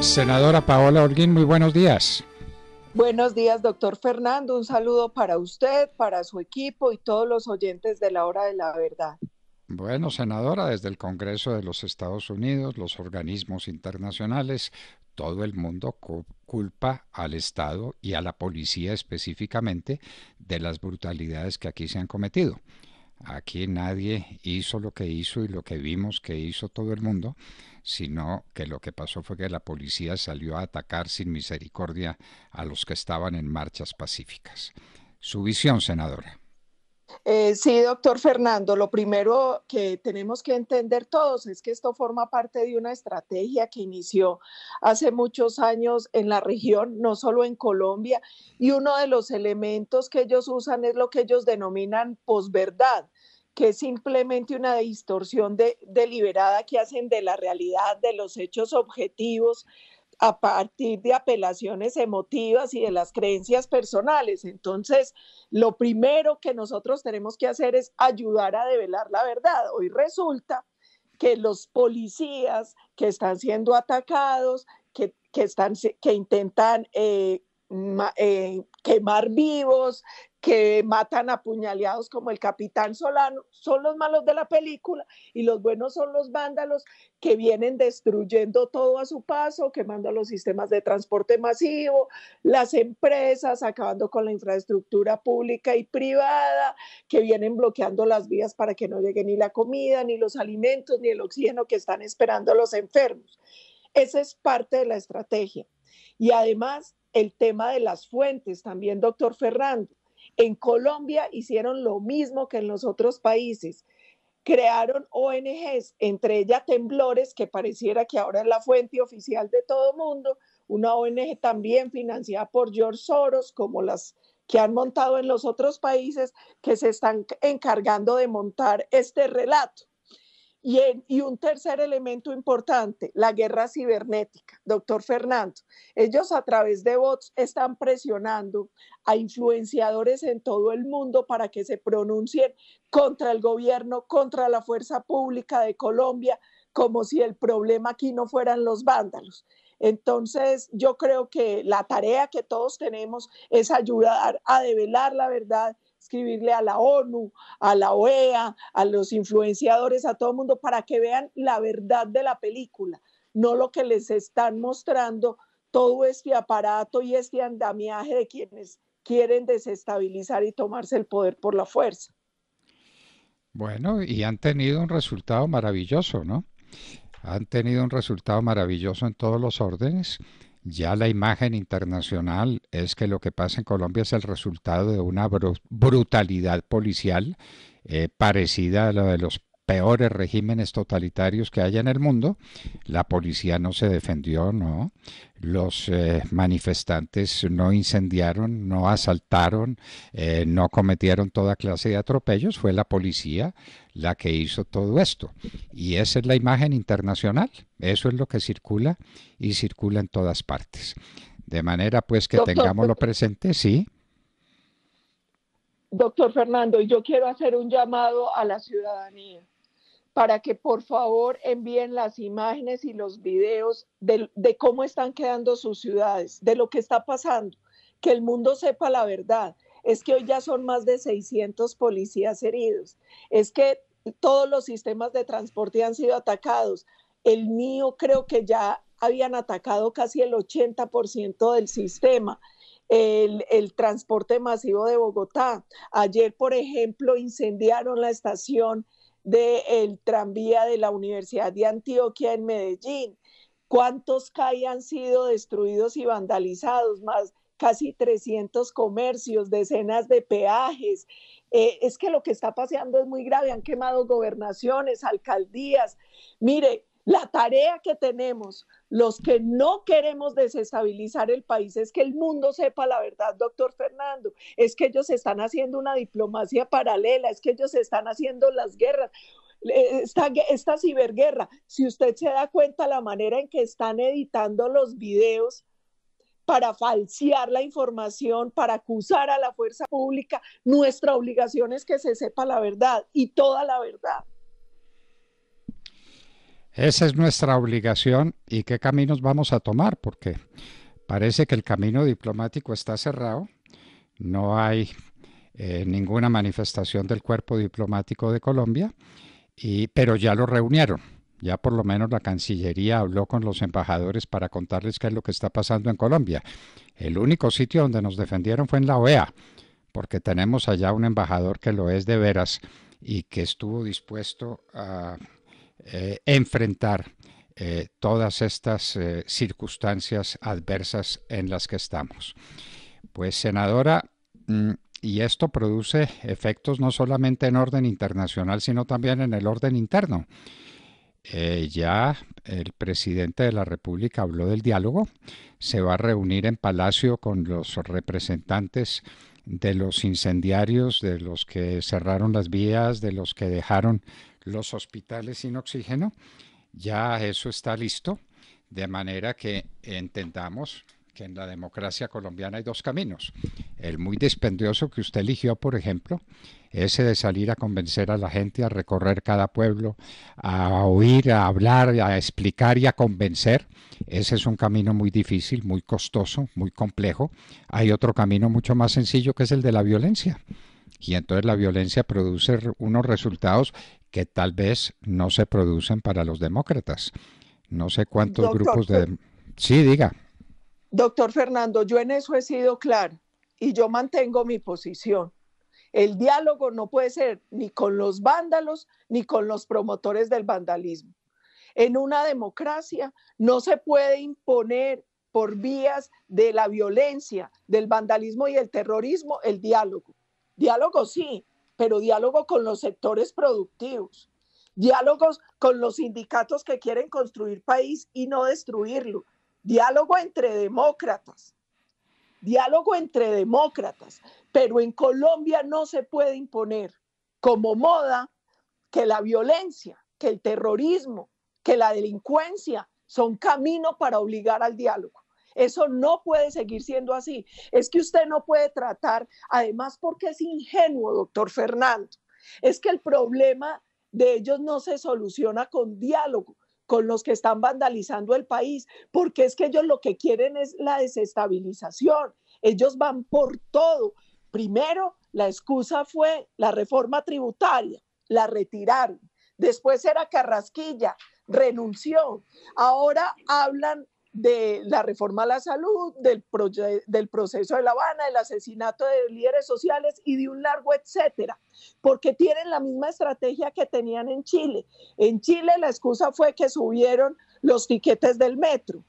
Senadora Paola Holguín, muy buenos días. Buenos días, doctor Fernando. Un saludo para usted, para su equipo y todos los oyentes de la hora de la verdad. Bueno, senadora, desde el Congreso de los Estados Unidos, los organismos internacionales, todo el mundo culpa al Estado y a la policía específicamente de las brutalidades que aquí se han cometido. Aquí nadie hizo lo que hizo y lo que vimos que hizo todo el mundo, sino que lo que pasó fue que la policía salió a atacar sin misericordia a los que estaban en marchas pacíficas. Su visión, senadora. Eh, sí, doctor Fernando, lo primero que tenemos que entender todos es que esto forma parte de una estrategia que inició hace muchos años en la región, no solo en Colombia, y uno de los elementos que ellos usan es lo que ellos denominan posverdad que es simplemente una distorsión deliberada que hacen de la realidad, de los hechos objetivos, a partir de apelaciones emotivas y de las creencias personales. Entonces, lo primero que nosotros tenemos que hacer es ayudar a develar la verdad. Hoy resulta que los policías que están siendo atacados, que, están, que intentan eh, eh, quemar vivos, que matan a puñaleados como el capitán Solano, son los malos de la película y los buenos son los vándalos que vienen destruyendo todo a su paso, quemando los sistemas de transporte masivo, las empresas, acabando con la infraestructura pública y privada, que vienen bloqueando las vías para que no llegue ni la comida, ni los alimentos, ni el oxígeno que están esperando los enfermos. Esa es parte de la estrategia. Y además, el tema de las fuentes, también, doctor Ferrando en Colombia hicieron lo mismo que en los otros países. Crearon ONGs, entre ellas Temblores, que pareciera que ahora es la fuente oficial de todo mundo, una ONG también financiada por George Soros, como las que han montado en los otros países, que se están encargando de montar este relato. Y, un tercer elemento importante, la guerra cibernética. Doctor Fernando, ellos a través de bots están presionando a influenciadores en todo el mundo para que se pronuncien contra el gobierno, contra la fuerza pública de Colombia, como si el problema aquí no fueran los vándalos. Entonces, yo creo que la tarea que todos tenemos es ayudar a develar la verdad escribirle a la ONU, a la OEA, a los influenciadores, a todo el mundo, para que vean la verdad de la película, no lo que les están mostrando todo este aparato y este andamiaje de quienes quieren desestabilizar y tomarse el poder por la fuerza. Bueno, y han tenido un resultado maravilloso, ¿no? Han tenido un resultado maravilloso en todos los órdenes. Ya la imagen internacional es que lo que pasa en Colombia es el resultado de una brutalidad policial eh, parecida a la de los peores regímenes totalitarios que haya en el mundo, la policía no se defendió, no, los eh, manifestantes no incendiaron, no asaltaron, eh, no cometieron toda clase de atropellos, fue la policía la que hizo todo esto. Y esa es la imagen internacional, eso es lo que circula y circula en todas partes. De manera pues que tengámoslo presente, sí. Doctor Fernando, yo quiero hacer un llamado a la ciudadanía para que por favor envíen las imágenes y los videos de, cómo están quedando sus ciudades, de lo que está pasando, que el mundo sepa la verdad. Es que hoy ya son más de 600 policías heridos, es que todos los sistemas de transporte han sido atacados. El mío creo que ya habían atacado casi el 80% del sistema. el, transporte masivo de Bogotá. Ayer, por ejemplo, incendiaron la estación del tranvía de la Universidad de Antioquia en Medellín. ¿Cuántos CAI han sido destruidos y vandalizados? Más casi 300 comercios, decenas de peajes. Eh, es que lo que está pasando es muy grave. Han quemado gobernaciones, alcaldías. Mire, la tarea que tenemos los que no queremos desestabilizar el país es que el mundo sepa la verdad, doctor Fernando. Es que ellos están haciendo una diplomacia paralela, es que ellos están haciendo las guerras. Eh, esta, esta ciberguerra, si usted se da cuenta la manera en que están editando los videos para falsear la información, para acusar a la fuerza pública, nuestra obligación es que se sepa la verdad y toda la verdad. Esa es nuestra obligación y qué caminos vamos a tomar, porque parece que el camino diplomático está cerrado, no hay eh, ninguna manifestación del cuerpo diplomático de Colombia, y, pero ya lo reunieron. Ya por lo menos la Cancillería habló con los embajadores para contarles qué es lo que está pasando en Colombia. El único sitio donde nos defendieron fue en la OEA, porque tenemos allá un embajador que lo es de veras y que estuvo dispuesto a eh, enfrentar eh, todas estas eh, circunstancias adversas en las que estamos. Pues senadora, mm, y esto produce efectos no solamente en orden internacional, sino también en el orden interno. ya el presidente de la República habló del diálogo, se va a reunir en Palacio con los representantes de los incendiarios, de los que cerraron las vías, de los que dejaron los hospitales sin oxígeno. Ya eso está listo, de manera que entendamos que en la democracia colombiana hay dos caminos. El muy dispendioso que usted eligió, por ejemplo, ese de salir a convencer a la gente, a recorrer cada pueblo, a oír, a hablar, a explicar y a convencer. Ese es un camino muy difícil, muy costoso, muy complejo. Hay otro camino mucho más sencillo que es el de la violencia y entonces la violencia produce unos resultados que tal vez no se producen para los demócratas. No sé cuántos grupos de... Sí, diga. Doctor Fernando, yo en eso he sido claro y yo mantengo mi posición. El diálogo no puede ser ni con los vándalos ni con los promotores del vandalismo. En una democracia no se puede imponer por vías de la violencia, del vandalismo y el terrorismo el diálogo. Diálogo sí, pero diálogo con los sectores productivos, diálogos con los sindicatos que quieren construir país y no destruirlo, diálogo entre demócratas, diálogo entre demócratas, pero en Colombia no se puede imponer como moda que la violencia, que el terrorismo, que la delincuencia son camino para obligar al diálogo. Eso no puede seguir siendo así. Es que usted no puede tratar, además porque es ingenuo, doctor Fernando, es que el problema de ellos no se soluciona con diálogo con los que están vandalizando el país, porque es que ellos lo que quieren es la desestabilización. Ellos van por todo. Primero, la excusa fue la reforma tributaria, la retiraron. Después era Carrasquilla, renunció. Ahora hablan de la reforma a la salud, del, del proceso de La Habana, del asesinato de líderes sociales y de un largo etcétera, porque tienen la misma estrategia que tenían en Chile. En Chile la excusa fue que subieron los tiquetes del metro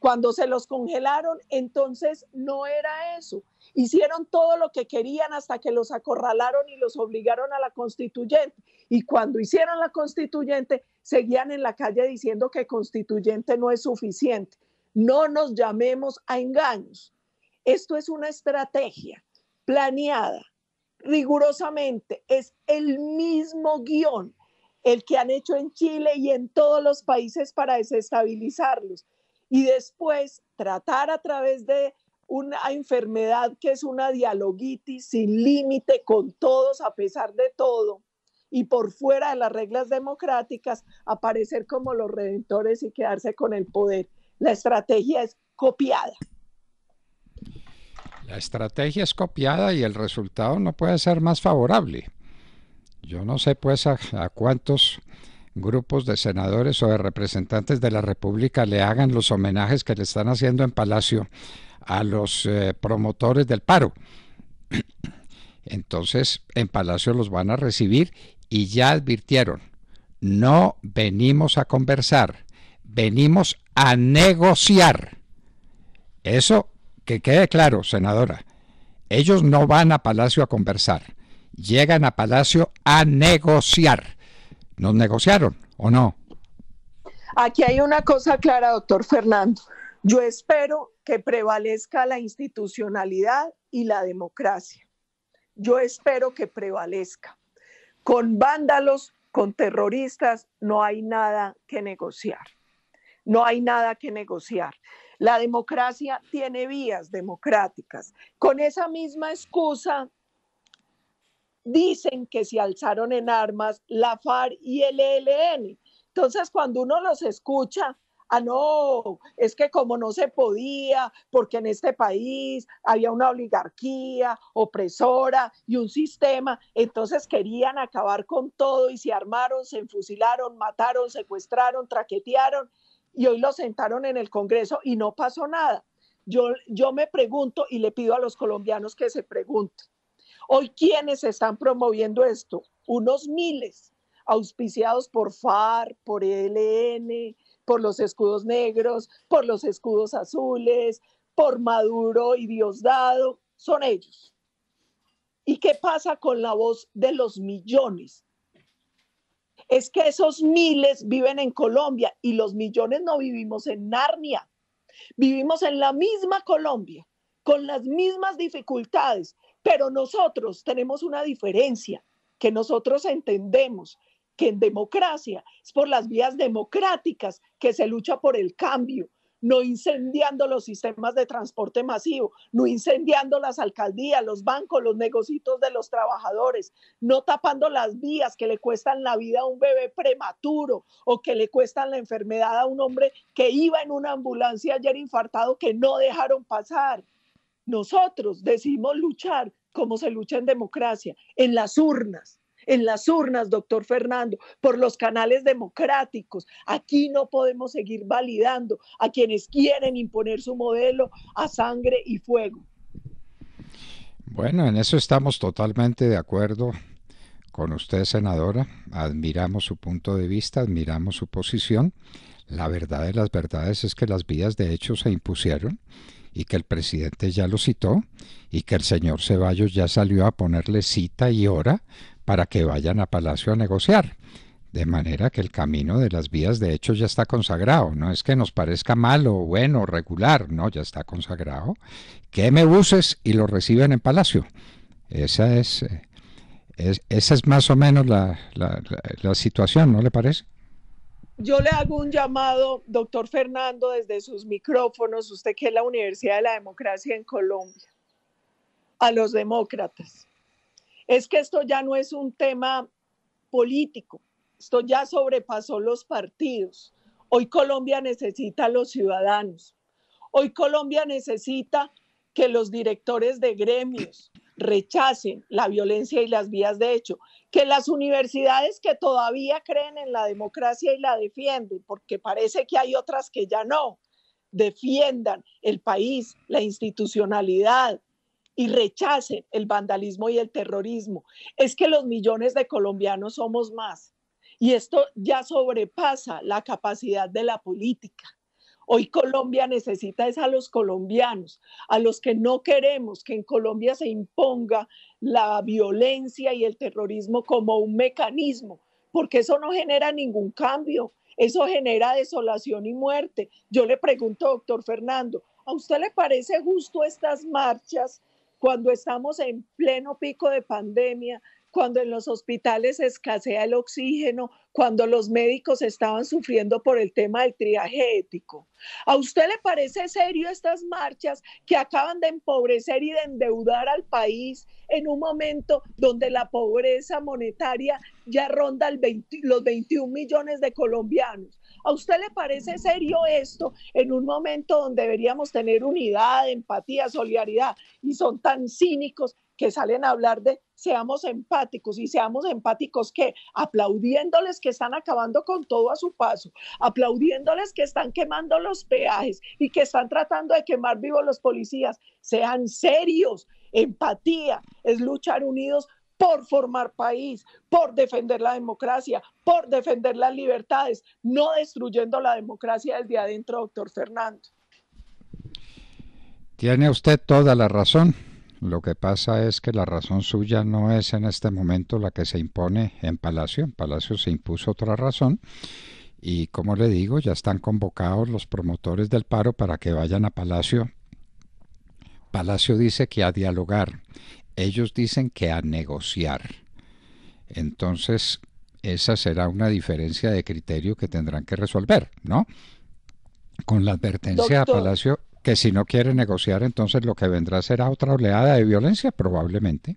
cuando se los congelaron, entonces no era eso. Hicieron todo lo que querían hasta que los acorralaron y los obligaron a la constituyente. Y cuando hicieron la constituyente, seguían en la calle diciendo que constituyente no es suficiente. No nos llamemos a engaños. Esto es una estrategia planeada rigurosamente. Es el mismo guión el que han hecho en Chile y en todos los países para desestabilizarlos y después tratar a través de una enfermedad que es una dialoguitis sin límite con todos a pesar de todo y por fuera de las reglas democráticas aparecer como los redentores y quedarse con el poder. La estrategia es copiada. La estrategia es copiada y el resultado no puede ser más favorable. Yo no sé pues a, a cuántos grupos de senadores o de representantes de la República le hagan los homenajes que le están haciendo en Palacio a los eh, promotores del paro. Entonces, en Palacio los van a recibir y ya advirtieron, no venimos a conversar, venimos a negociar. Eso que quede claro, senadora. Ellos no van a Palacio a conversar, llegan a Palacio a negociar nos negociaron, ¿o no? Aquí hay una cosa clara, doctor Fernando. Yo espero que prevalezca la institucionalidad y la democracia. Yo espero que prevalezca. Con vándalos, con terroristas, no hay nada que negociar. No hay nada que negociar. La democracia tiene vías democráticas. Con esa misma excusa dicen que se alzaron en armas la FARC y el ELN. Entonces, cuando uno los escucha, ah, no, es que como no se podía, porque en este país había una oligarquía opresora y un sistema, entonces querían acabar con todo y se armaron, se enfusilaron, mataron, secuestraron, traquetearon y hoy los sentaron en el Congreso y no pasó nada. Yo, yo me pregunto y le pido a los colombianos que se pregunten, Hoy, ¿quiénes están promoviendo esto? Unos miles, auspiciados por FARC, por ELN, por los escudos negros, por los escudos azules, por Maduro y Diosdado, son ellos. ¿Y qué pasa con la voz de los millones? Es que esos miles viven en Colombia y los millones no vivimos en Narnia. Vivimos en la misma Colombia, con las mismas dificultades, pero nosotros tenemos una diferencia, que nosotros entendemos que en democracia es por las vías democráticas que se lucha por el cambio, no incendiando los sistemas de transporte masivo, no incendiando las alcaldías, los bancos, los negocios de los trabajadores, no tapando las vías que le cuestan la vida a un bebé prematuro o que le cuestan la enfermedad a un hombre que iba en una ambulancia ayer infartado que no dejaron pasar. Nosotros decimos luchar como se lucha en democracia, en las urnas, en las urnas, doctor Fernando, por los canales democráticos. Aquí no podemos seguir validando a quienes quieren imponer su modelo a sangre y fuego. Bueno, en eso estamos totalmente de acuerdo con usted, senadora. Admiramos su punto de vista, admiramos su posición. La verdad de las verdades es que las vías de hecho se impusieron y que el presidente ya lo citó y que el señor Ceballos ya salió a ponerle cita y hora para que vayan a Palacio a negociar. De manera que el camino de las vías de hecho ya está consagrado, no es que nos parezca malo, bueno, regular, no, ya está consagrado. Que me buses y lo reciben en Palacio. Esa es, eh, esa es más o menos la situación, ¿no le parece? Yo le hago un llamado, doctor Fernando, desde sus micrófonos, usted que es la Universidad de la Democracia en Colombia, a los demócratas. Es que esto ya no es un tema político, esto ya sobrepasó los partidos. Hoy Colombia necesita a los ciudadanos. Hoy Colombia necesita que los directores de gremios, rechacen la violencia y las vías de hecho, que las universidades que todavía creen en la democracia y la defienden, porque parece que hay otras que ya no, defiendan el país, la institucionalidad y rechacen el vandalismo y el terrorismo. Es que los millones de colombianos somos más y esto ya sobrepasa la capacidad de la política. Hoy Colombia necesita es a los colombianos, a los que no queremos que en Colombia se imponga la violencia y el terrorismo como un mecanismo, porque eso no genera ningún cambio, eso genera desolación y muerte. Yo le pregunto, doctor Fernando, ¿a usted le parece justo estas marchas cuando estamos en pleno pico de pandemia? cuando en los hospitales escasea el oxígeno, cuando los médicos estaban sufriendo por el tema del triaje ético. ¿A usted le parece serio estas marchas que acaban de empobrecer y de endeudar al país en un momento donde la pobreza monetaria ya ronda los 21 millones de colombianos? ¿A usted le parece serio esto en un momento donde deberíamos tener unidad, empatía, solidaridad y son tan cínicos que salen a hablar de seamos empáticos y seamos empáticos que aplaudiéndoles que están acabando con todo a su paso, aplaudiéndoles que están quemando los peajes y que están tratando de quemar vivos los policías. Sean serios, empatía es luchar unidos por formar país, por defender la democracia, por defender las libertades, no destruyendo la democracia desde adentro, doctor Fernando. Tiene usted toda la razón. Lo que pasa es que la razón suya no es en este momento la que se impone en Palacio. En Palacio se impuso otra razón. Y como le digo, ya están convocados los promotores del paro para que vayan a Palacio. Palacio dice que a dialogar. Ellos dicen que a negociar. Entonces, esa será una diferencia de criterio que tendrán que resolver, ¿no? Con la advertencia de a Palacio que si no quiere negociar, entonces lo que vendrá será otra oleada de violencia, probablemente.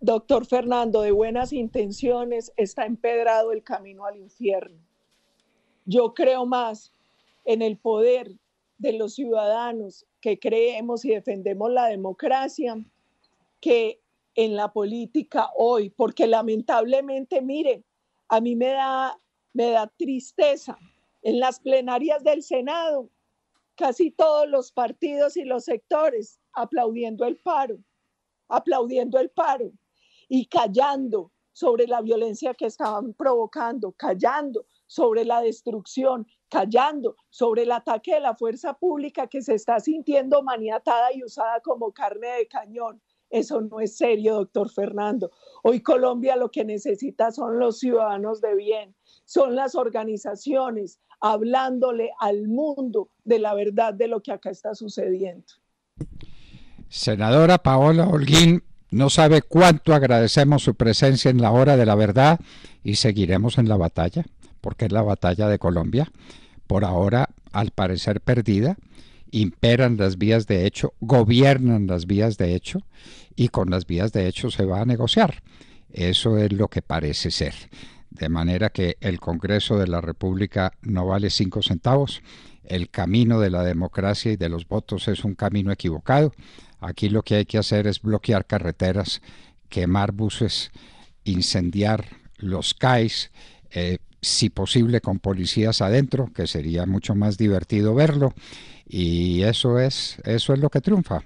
Doctor Fernando, de buenas intenciones está empedrado el camino al infierno. Yo creo más en el poder de los ciudadanos que creemos y defendemos la democracia que en la política hoy, porque lamentablemente, mire, a mí me da, me da tristeza en las plenarias del Senado casi todos los partidos y los sectores aplaudiendo el paro, aplaudiendo el paro y callando sobre la violencia que estaban provocando, callando sobre la destrucción, callando sobre el ataque de la fuerza pública que se está sintiendo maniatada y usada como carne de cañón. Eso no es serio, doctor Fernando. Hoy Colombia lo que necesita son los ciudadanos de bien, son las organizaciones, hablándole al mundo de la verdad de lo que acá está sucediendo. Senadora Paola Holguín, no sabe cuánto agradecemos su presencia en la hora de la verdad y seguiremos en la batalla, porque es la batalla de Colombia, por ahora al parecer perdida, imperan las vías de hecho, gobiernan las vías de hecho y con las vías de hecho se va a negociar. Eso es lo que parece ser de manera que el Congreso de la República no vale cinco centavos, el camino de la democracia y de los votos es un camino equivocado, aquí lo que hay que hacer es bloquear carreteras, quemar buses, incendiar los CAIs, eh, si posible con policías adentro, que sería mucho más divertido verlo, y eso es, eso es lo que triunfa.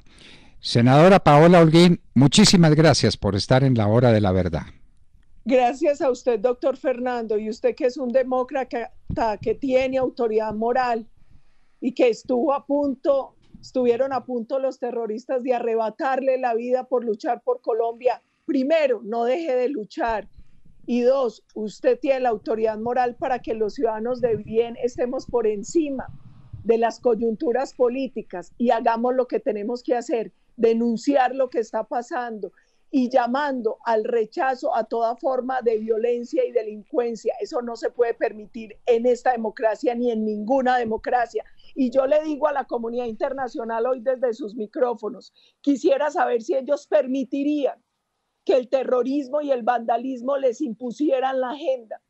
Senadora Paola Holguín, muchísimas gracias por estar en la hora de la verdad. Gracias a usted, doctor Fernando, y usted que es un demócrata que tiene autoridad moral y que estuvo a punto, estuvieron a punto los terroristas de arrebatarle la vida por luchar por Colombia. Primero, no deje de luchar. Y dos, usted tiene la autoridad moral para que los ciudadanos de bien estemos por encima de las coyunturas políticas y hagamos lo que tenemos que hacer, denunciar lo que está pasando y llamando al rechazo a toda forma de violencia y delincuencia. Eso no se puede permitir en esta democracia ni en ninguna democracia. Y yo le digo a la comunidad internacional hoy desde sus micrófonos, quisiera saber si ellos permitirían que el terrorismo y el vandalismo les impusieran la agenda.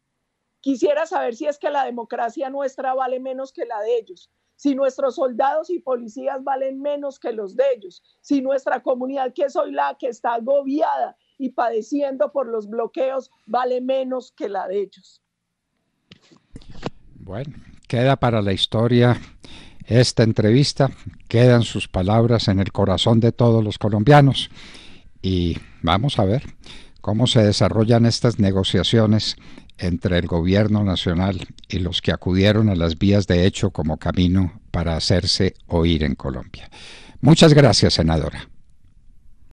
Quisiera saber si es que la democracia nuestra vale menos que la de ellos si nuestros soldados y policías valen menos que los de ellos, si nuestra comunidad, que hoy la que está agobiada y padeciendo por los bloqueos, vale menos que la de ellos. Bueno, queda para la historia esta entrevista, quedan sus palabras en el corazón de todos los colombianos y vamos a ver cómo se desarrollan estas negociaciones entre el gobierno nacional y los que acudieron a las vías de hecho como camino para hacerse oír en Colombia. Muchas gracias, senadora.